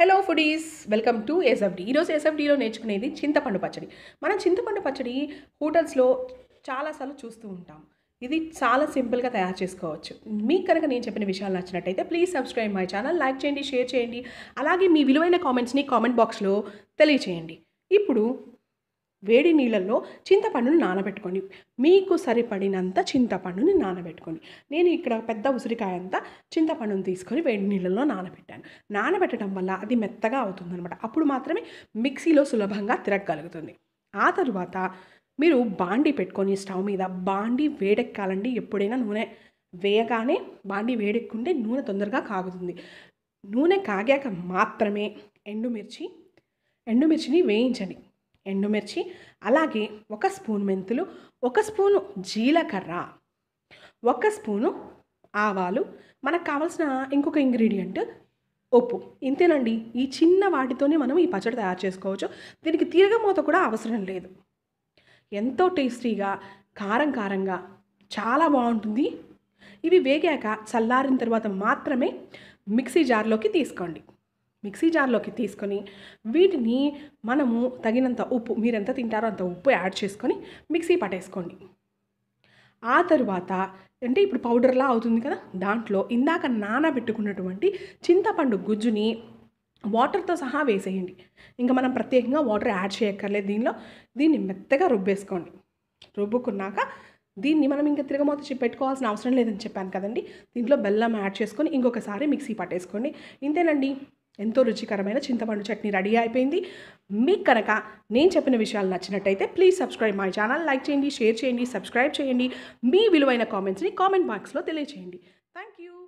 hello foodies welcome to SFD ఈరోజు ఎస్ఎఫ్డిలో నేర్చుకునేది చింతపండు పచ్చడి మనం చింతపండు పచ్చడి హోటల్స్లో చాలాసార్లు చూస్తూ ఉంటాం ఇది చాలా సింపుల్గా తయారు చేసుకోవచ్చు మీకు కనుక నేను చెప్పిన విషయాలు నచ్చినట్టయితే please subscribe my channel like చేయండి షేర్ చేయండి అలాగే మీ విలువైన కామెంట్స్ని కామెంట్ బాక్స్లో తెలియచేయండి ఇప్పుడు వేడి నీళ్ళల్లో చింతపండును నానబెట్టుకోండి మీకు సరిపడినంత చింతపండుని నానబెట్టుకోండి నేను ఇక్కడ పెద్ద ఉసిరికాయ అంతా చింతపండును తీసుకొని వేడి నీళ్ళల్లో నానబెట్టాను నానబెట్టడం వల్ల అది మెత్తగా అవుతుందనమాట అప్పుడు మాత్రమే మిక్సీలో సులభంగా తిరగగలుగుతుంది ఆ తరువాత మీరు బాండీ పెట్టుకొని స్టవ్ మీద బాండి వేడెక్కాలండి ఎప్పుడైనా నూనె వేయగానే బాండి వేడెక్కుంటే నూనె తొందరగా కాగుతుంది నూనె కాగాక మాత్రమే ఎండుమిర్చి ఎండుమిర్చిని వేయించండి ఎండుమిర్చి అలాగే ఒక స్పూన్ మెంతులు ఒక స్పూను జీలకర్ర ఒక స్పూను ఆవాలు మనకు కావాల్సిన ఇంకొక ఇంగ్రీడియంట్ ఉప్పు ఇంతేనండి ఈ చిన్న వాటితోనే మనం ఈ పచ్చడి తయారు చేసుకోవచ్చు దీనికి మూత కూడా అవసరం లేదు ఎంతో టేస్టీగా కారం కారంగా చాలా బాగుంటుంది ఇవి వేగాక చల్లారిన తర్వాత మాత్రమే మిక్సీ జార్లోకి తీసుకోండి మిక్సీ జార్లోకి తీసుకొని వీటిని మనము తగినంత ఉప్పు మీరెంత తింటారో అంత ఉప్పు యాడ్ చేసుకొని మిక్సీ పట్టేసుకోండి ఆ తరువాత అంటే ఇప్పుడు పౌడర్లా అవుతుంది కదా దాంట్లో ఇందాక నానబెట్టుకున్నటువంటి చింతపండు గుజ్జుని వాటర్తో సహా వేసేయండి ఇంకా మనం ప్రత్యేకంగా వాటర్ యాడ్ చేయక్కర్లేదు దీనిలో దీన్ని మెత్తగా రుబ్బేసుకోండి రుబ్బుకున్నాక దీన్ని మనం ఇంకా తిరగమూత పెట్టుకోవాల్సిన అవసరం లేదని చెప్పాను కదండి దీంట్లో బెల్లం యాడ్ చేసుకొని ఇంకొకసారి మిక్సీ పట్టేసుకోండి ఇంతేనండి ఎంతో రుచికరమైన చింతపండు చట్నీ రెడీ అయిపోయింది మీకు కనుక నేను చెప్పిన విషయాలు నచ్చినట్టయితే please subscribe my channel like చేయండి షేర్ చేయండి సబ్స్క్రైబ్ చేయండి మీ విలువైన కామెంట్స్ని కామెంట్ బాక్స్లో తెలియచేయండి థ్యాంక్ యూ